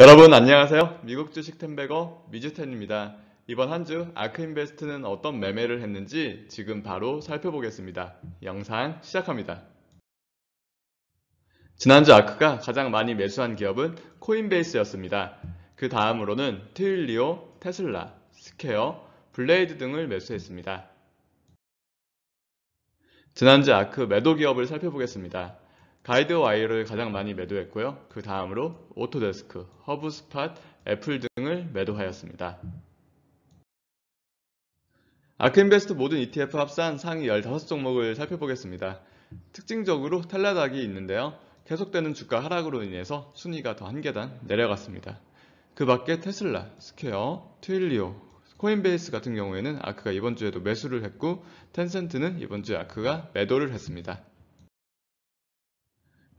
여러분 안녕하세요. 미국 주식 텐베거 미주텐입니다. 이번 한 주 아크인베스트는 어떤 매매를 했는지 지금 바로 살펴보겠습니다. 영상 시작합니다. 지난주 아크가 가장 많이 매수한 기업은 코인베이스였습니다. 그 다음으로는 트윌리오, 테슬라, 스퀘어, 블레이드 등을 매수했습니다. 지난주 아크 매도 기업을 살펴보겠습니다. 가이드와이를 어 가장 많이 매도했고요. 그 다음으로 오토데스크, 허브스팟, 애플 등을 매도하였습니다. 아크인베스트 모든 ETF 합산 상위 15종목을 살펴보겠습니다. 특징적으로 탈라닥이 있는데요. 계속되는 주가 하락으로 인해서 순위가 더 한 계단 내려갔습니다. 그 밖에 테슬라, 스퀘어, 트윌리오, 코인베이스 같은 경우에는 아크가 이번 주에도 매수를 했고 텐센트는 이번 주에 아크가 매도를 했습니다.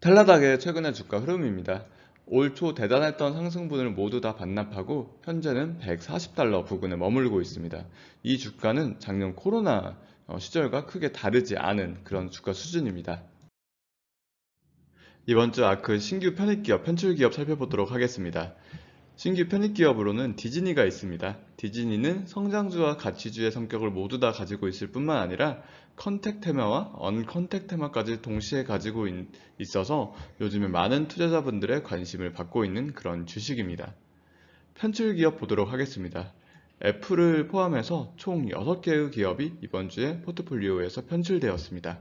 텔라닥의 최근의 주가 흐름입니다. 올 초 대단했던 상승분을 모두 다 반납하고 현재는 140달러 부근에 머물고 있습니다. 이 주가는 작년 코로나 어, 시절과 크게 다르지 않은 그런 주가 수준입니다. 이번 주 아크 신규 편입기업, 편출기업 살펴보도록 하겠습니다. 신규 편입 기업으로는 디즈니가 있습니다. 디즈니는 성장주와 가치주의 성격을 모두 다 가지고 있을 뿐만 아니라 컨택 테마와 언컨택 테마까지 동시에 가지고 있어서 요즘에 많은 투자자분들의 관심을 받고 있는 그런 주식입니다. 편출 기업 보도록 하겠습니다. 애플을 포함해서 총 6개의 기업이 이번 주에 포트폴리오에서 편출되었습니다.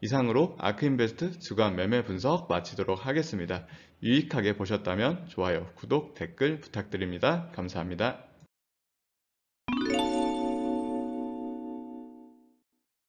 이상으로 아크인베스트 주간 매매 분석 마치도록 하겠습니다. 유익하게 보셨다면 좋아요, 구독, 댓글 부탁드립니다. 감사합니다.